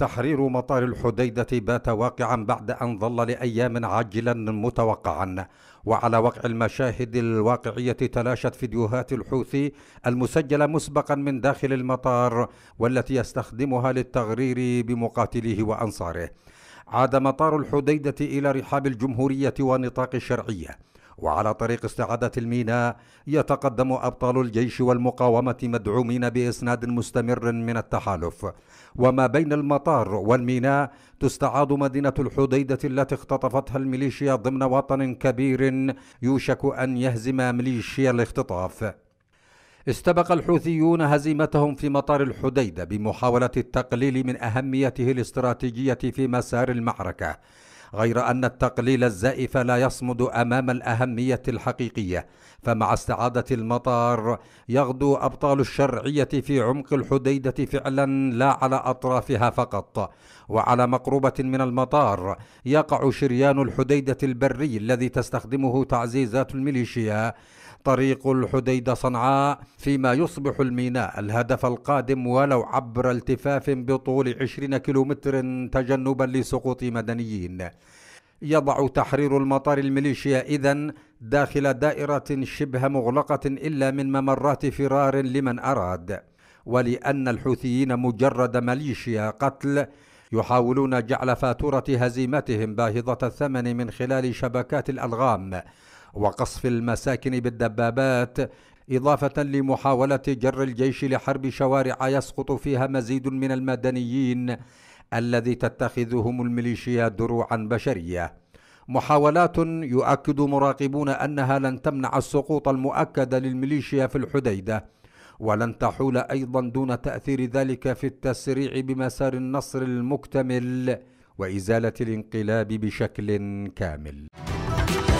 تحرير مطار الحديدة بات واقعا بعد أن ظل لأيام عاجلا متوقعا وعلى وقع المشاهد الواقعية تلاشت فيديوهات الحوثي المسجلة مسبقا من داخل المطار والتي يستخدمها للتغرير بمقاتليه وأنصاره عاد مطار الحديدة إلى رحاب الجمهورية ونطاق الشرعية وعلى طريق استعادة الميناء يتقدم أبطال الجيش والمقاومة مدعومين بإسناد مستمر من التحالف وما بين المطار والميناء تستعاد مدينة الحديدة التي اختطفتها الميليشيا ضمن وطن كبير يوشك أن يهزم ميليشيا الاختطاف استبق الحوثيون هزيمتهم في مطار الحديدة بمحاولة التقليل من أهميته الاستراتيجية في مسار المعركة غير أن التقليل الزائف لا يصمد أمام الأهمية الحقيقية فمع استعادة المطار يغدو أبطال الشرعية في عمق الحديدة فعلا لا على أطرافها فقط وعلى مقربة من المطار يقع شريان الحديدة البري الذي تستخدمه تعزيزات الميليشيا طريق الحديدة صنعاء فيما يصبح الميناء الهدف القادم ولو عبر التفاف بطول 20 كيلومتر تجنبا لسقوط مدنيين يضع تحرير المطار الميليشيا إذا داخل دائرة شبه مغلقة إلا من ممرات فرار لمن أراد ولأن الحوثيين مجرد ميليشيا قتل يحاولون جعل فاتورة هزيمتهم باهظة الثمن من خلال شبكات الألغام وقصف المساكن بالدبابات إضافة لمحاولة جر الجيش لحرب شوارع يسقط فيها مزيد من المدنيين الذي تتخذهم الميليشيات دروعا بشرية محاولات يؤكد مراقبون أنها لن تمنع السقوط المؤكد للميليشيا في الحديدة ولن تحول أيضا دون تأثير ذلك في التسريع بمسار النصر المكتمل وإزالة الانقلاب بشكل كامل